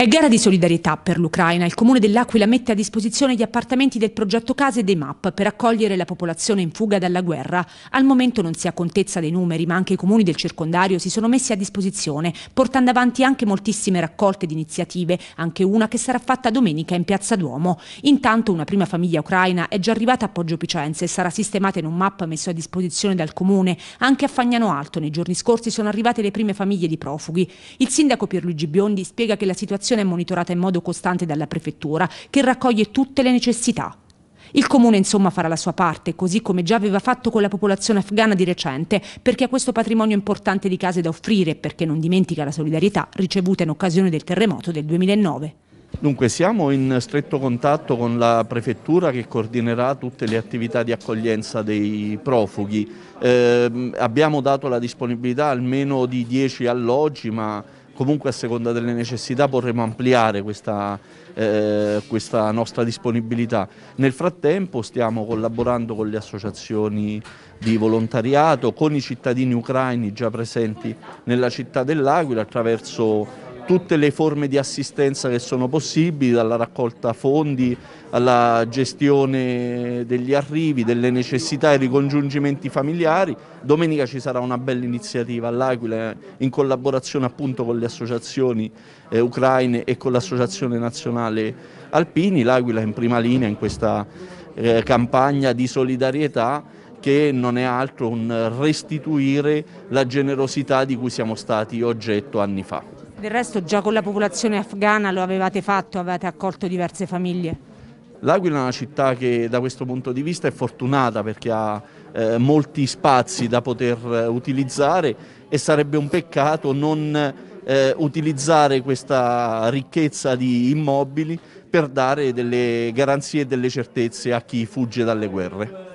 È gara di solidarietà per l'Ucraina. Il comune dell'Aquila mette a disposizione gli appartamenti del progetto Case dei MAP per accogliere la popolazione in fuga dalla guerra. Al momento non si ha contezza dei numeri, ma anche i comuni del circondario si sono messi a disposizione, portando avanti anche moltissime raccolte di iniziative, anche una che sarà fatta domenica in Piazza Duomo. Intanto una prima famiglia ucraina è già arrivata a Poggio Picenze e sarà sistemata in un MAP messo a disposizione dal comune. Anche a Fagnano Alto nei giorni scorsi sono arrivate le prime famiglie di profughi. Il sindaco Pierluigi Biondi spiega che la situazione situazione è monitorata in modo costante dalla Prefettura, che raccoglie tutte le necessità. Il comune insomma farà la sua parte, così come già aveva fatto con la popolazione afghana di recente, perché ha questo patrimonio importante di case da offrire, e perché non dimentica la solidarietà ricevuta in occasione del terremoto del 2009. Dunque siamo in stretto contatto con la prefettura che coordinerà tutte le attività di accoglienza dei profughi. Eh, abbiamo dato la disponibilità almeno di 10 alloggi, ma comunque a seconda delle necessità vorremmo ampliare questa, eh, questa nostra disponibilità. Nel frattempo stiamo collaborando con le associazioni di volontariato, con i cittadini ucraini già presenti nella città dell'Aquila attraverso tutte le forme di assistenza che sono possibili, dalla raccolta fondi alla gestione degli arrivi, delle necessità e ricongiungimenti familiari. Domenica ci sarà una bella iniziativa all'Aquila in collaborazione appunto con le associazioni eh, ucraine e con l'Associazione Nazionale Alpini. L'Aquila è in prima linea in questa eh, campagna di solidarietà che non è altro un restituire la generosità di cui siamo stati oggetto anni fa. Del resto già con la popolazione afghana lo avevate fatto, avevate accolto diverse famiglie. L'Aquila è una città che da questo punto di vista è fortunata perché ha eh, molti spazi da poter eh, utilizzare e sarebbe un peccato non eh, utilizzare questa ricchezza di immobili per dare delle garanzie e delle certezze a chi fugge dalle guerre.